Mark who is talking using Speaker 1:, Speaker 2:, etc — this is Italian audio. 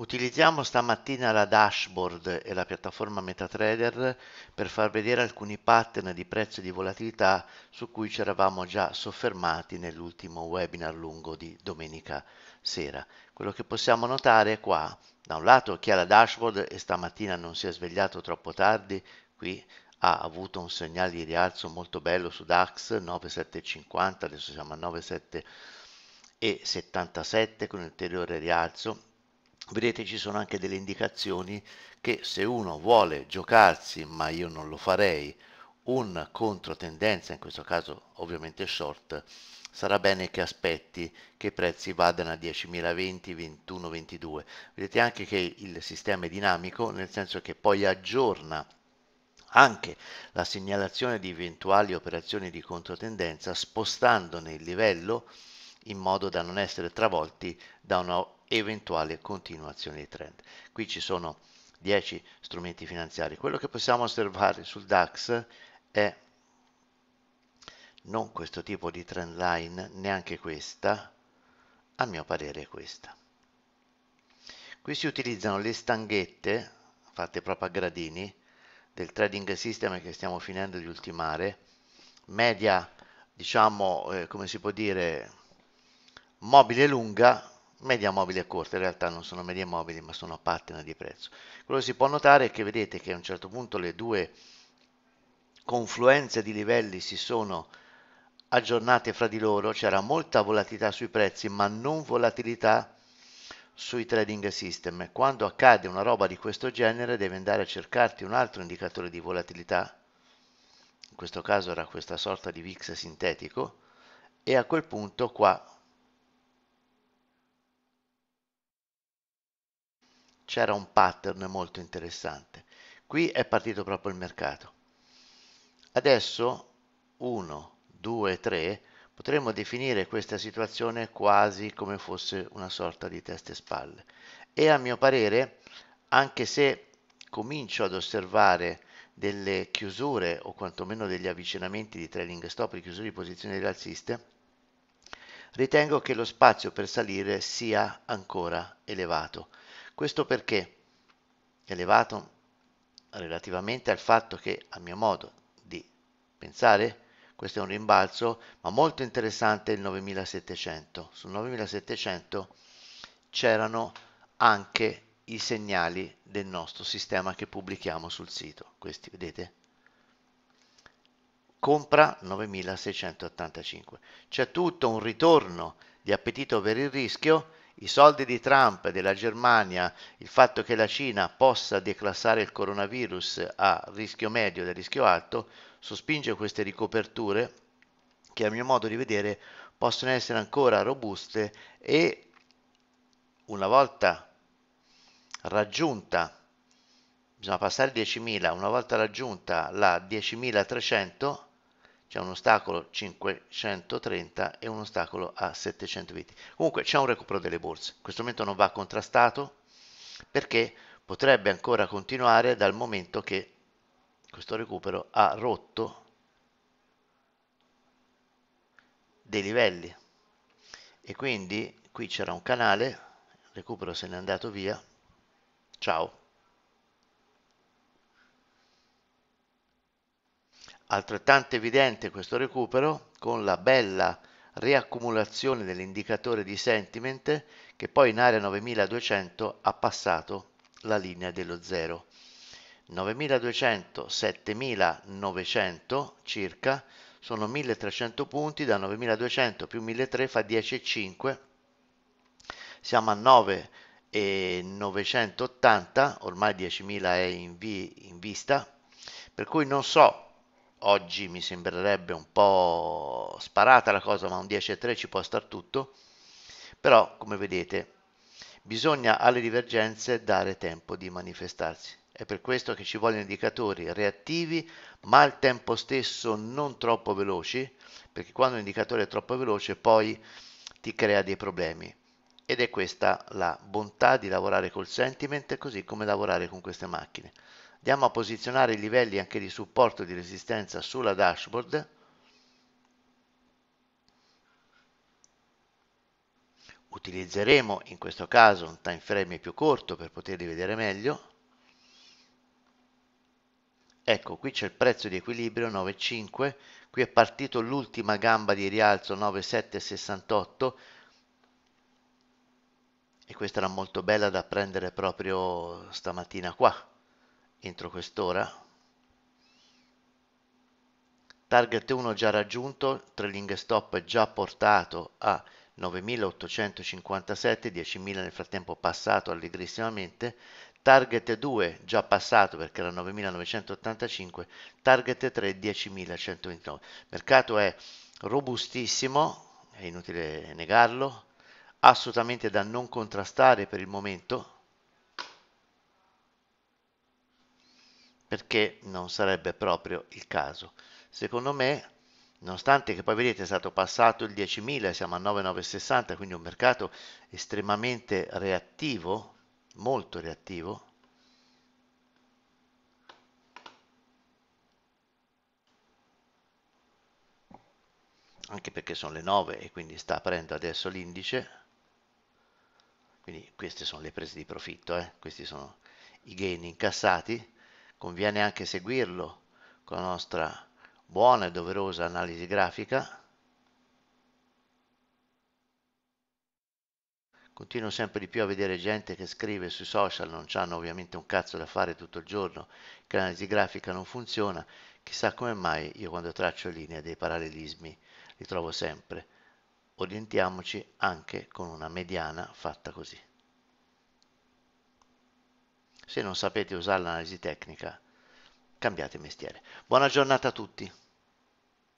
Speaker 1: Utilizziamo stamattina la dashboard e la piattaforma MetaTrader per far vedere alcuni pattern di prezzo e di volatilità su cui ci eravamo già soffermati nell'ultimo webinar lungo di domenica sera. Quello che possiamo notare è qua, da un lato chi ha la dashboard e stamattina non si è svegliato troppo tardi, qui ha avuto un segnale di rialzo molto bello su DAX 9750, adesso siamo a 9777 con ulteriore rialzo vedete ci sono anche delle indicazioni che se uno vuole giocarsi, ma io non lo farei, un controtendenza, in questo caso ovviamente short, sarà bene che aspetti che i prezzi vadano a 10.000, 20, Vedete anche che il sistema è dinamico, nel senso che poi aggiorna anche la segnalazione di eventuali operazioni di controtendenza spostandone il livello in modo da non essere travolti da una eventuale continuazione dei trend. Qui ci sono 10 strumenti finanziari. Quello che possiamo osservare sul DAX è non questo tipo di trend line, neanche questa, a mio parere è questa. Qui si utilizzano le stanghette fatte proprio a gradini del trading system che stiamo finendo di ultimare, media diciamo eh, come si può dire mobile lunga media mobile a corte, in realtà non sono media mobili ma sono pattern di prezzo. Quello che si può notare è che vedete che a un certo punto le due confluenze di livelli si sono aggiornate fra di loro, c'era molta volatilità sui prezzi ma non volatilità sui trading system. Quando accade una roba di questo genere devi andare a cercarti un altro indicatore di volatilità, in questo caso era questa sorta di VIX sintetico, e a quel punto qua c'era un pattern molto interessante. Qui è partito proprio il mercato. Adesso 1, 2, 3 potremmo definire questa situazione quasi come fosse una sorta di testa e spalle. E a mio parere, anche se comincio ad osservare delle chiusure o quantomeno degli avvicinamenti di trailing stop e chiusure di posizioni rialziste, ritengo che lo spazio per salire sia ancora elevato. Questo perché è elevato relativamente al fatto che a mio modo di pensare questo è un rimbalzo ma molto interessante il 9700 sul 9700 c'erano anche i segnali del nostro sistema che pubblichiamo sul sito questi vedete compra 9685 c'è tutto un ritorno di appetito per il rischio i soldi di Trump, della Germania, il fatto che la Cina possa declassare il coronavirus a rischio medio a rischio alto, sospinge queste ricoperture che a mio modo di vedere possono essere ancora robuste e una volta raggiunta, bisogna passare 10.000, una volta raggiunta la 10.300 c'è un ostacolo 530 e un ostacolo a 720. Comunque c'è un recupero delle borse, in questo momento non va contrastato perché potrebbe ancora continuare dal momento che questo recupero ha rotto dei livelli e quindi qui c'era un canale, il recupero se n'è andato via, ciao. Altrettanto evidente questo recupero con la bella riaccumulazione dell'indicatore di sentiment che poi in area 9200 ha passato la linea dello zero. 9200, 7900 circa, sono 1300 punti, da 9200 più 1300 fa 10,5, siamo a 9,980, ormai 10.000 è in, vi, in vista, per cui non so oggi mi sembrerebbe un po' sparata la cosa, ma un 10,3 ci può star tutto, però come vedete bisogna alle divergenze dare tempo di manifestarsi. È per questo che ci vogliono indicatori reattivi, ma al tempo stesso non troppo veloci, perché quando un indicatore è troppo veloce poi ti crea dei problemi. Ed è questa la bontà di lavorare col sentiment, così come lavorare con queste macchine andiamo a posizionare i livelli anche di supporto di resistenza sulla dashboard utilizzeremo in questo caso un time frame più corto per poterli vedere meglio ecco qui c'è il prezzo di equilibrio 9,5 qui è partito l'ultima gamba di rialzo 9,768 e questa era molto bella da prendere proprio stamattina qua entro quest'ora. Target 1 già raggiunto, trailing stop già portato a 9.857, 10.000 nel frattempo passato allegrissimamente, target 2 già passato perché era 9.985, target 3 10.129. Mercato è robustissimo, è inutile negarlo, assolutamente da non contrastare per il momento, perché non sarebbe proprio il caso. Secondo me, nonostante che poi vedete è stato passato il 10.000, siamo a 9.960, quindi un mercato estremamente reattivo, molto reattivo, anche perché sono le 9 e quindi sta aprendo adesso l'indice, quindi queste sono le prese di profitto, eh? questi sono i gain incassati, conviene anche seguirlo con la nostra buona e doverosa analisi grafica. Continuo sempre di più a vedere gente che scrive sui social, non hanno ovviamente un cazzo da fare tutto il giorno, che l'analisi grafica non funziona, chissà come mai io quando traccio linee dei parallelismi li trovo sempre. Orientiamoci anche con una mediana fatta così. Se non sapete usare l'analisi tecnica, cambiate mestiere. Buona giornata a tutti.